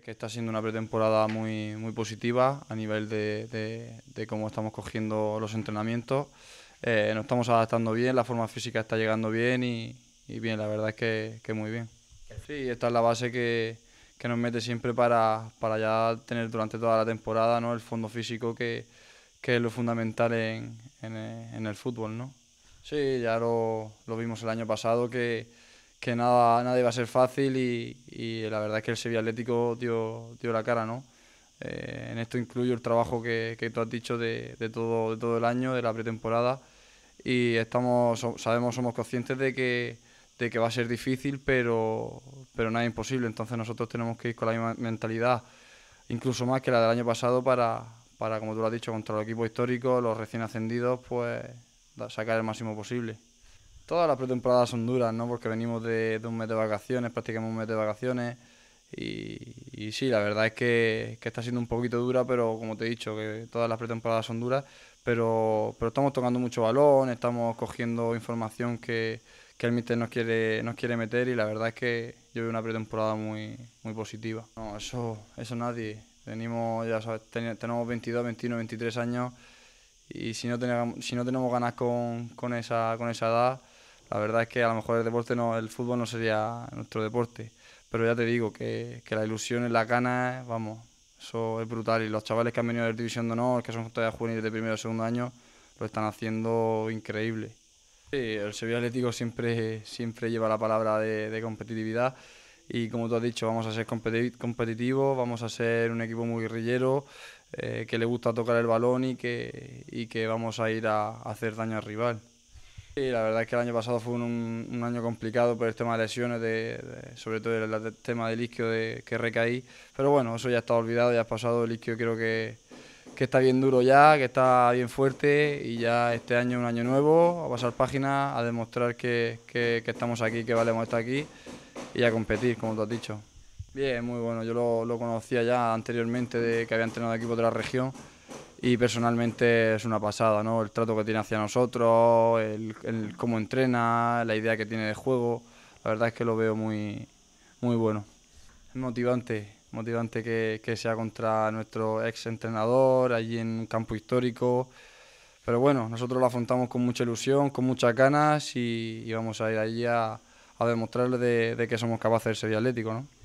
que está siendo una pretemporada muy, muy positiva a nivel de, de, cómo estamos cogiendo los entrenamientos. Eh, nos estamos adaptando bien, la forma física está llegando bien y, bien, la verdad es que, muy bien. Sí, esta es la base que, que nos mete siempre para, para, ya tener durante toda la temporada ¿no? el fondo físico que, que es lo fundamental en, en, eh, en, el fútbol. ¿no? Sí, ya lo, lo vimos el año pasado que que nada, nada iba a ser fácil y, y la verdad es que el Sevilla Atlético dio, dio la cara, ¿no? Eh, en esto incluyo el trabajo que, que tú has dicho de, de, todo, de todo el año, de la pretemporada y estamos, sabemos, somos conscientes de que, que va a ser difícil, pero, pero nada es imposible, entonces nosotros tenemos que ir con la misma mentalidad, incluso más que la del año pasado para, para como tú lo has dicho, contra los equipos históricos, los recién ascendidos, pues sacar el máximo posible. Todas las pretemporadas son duras, ¿no? Porque venimos de, un mes de vacaciones, practicamos un mes de vacaciones. Y, sí, la verdad es que, está siendo un poquito dura, pero como te he dicho, que todas las pretemporadas son duras. Pero, estamos tocando mucho balón, estamos cogiendo información que, el míster nos quiere, nos quiere meter y la verdad es que yo veo una pretemporada muy, muy positiva. No, eso, eso nadie. Venimos, ya sabes, tenemos 22, 21, 23 años y si no, tenemos, si no tenemos ganas con, con, esa, con esa edad, la verdad es que a lo mejor el deporte no, el fútbol no sería nuestro deporte. Pero ya te digo que, la ilusión en la cana, vamos, eso es brutal. Y los chavales que han venido de la División de Honor, que son todavía juveniles de primero o segundo año, lo están haciendo increíble. Sí, el Sevilla Atlético siempre, siempre lleva la palabra de, competitividad y como tú has dicho, vamos a ser competitivos, vamos a ser un equipo muy guerrillero, eh, que le gusta tocar el balón y que, que vamos a ir a hacer daño al rival. Sí, la verdad es que el año pasado fue un, año complicado por el tema de lesiones, de, sobre todo el, tema del isquio de, que recaí. Pero bueno, eso ya está olvidado, ya ha pasado. El isquio creo que, que, está bien duro ya, que está bien fuerte y ya este año es un año nuevo, a pasar páginas, a demostrar que, que, estamos aquí, que valemos estar aquí y a competir, como tú has dicho. Bien, muy bueno. Yo lo, conocía ya anteriormente de que había entrenado equipo de la región y personalmente es una pasada, ¿no? El trato que tiene hacia nosotros, el, el, cómo entrena, la idea que tiene de juego, la verdad es que lo veo muy, muy bueno. Es motivante, motivante que, sea contra nuestro ex entrenador allí en un campo histórico. Pero bueno, nosotros lo afrontamos con mucha ilusión, con muchas ganas y, vamos a ir allí a, a demostrarle de, que somos capaces de ser atléticos, ¿no?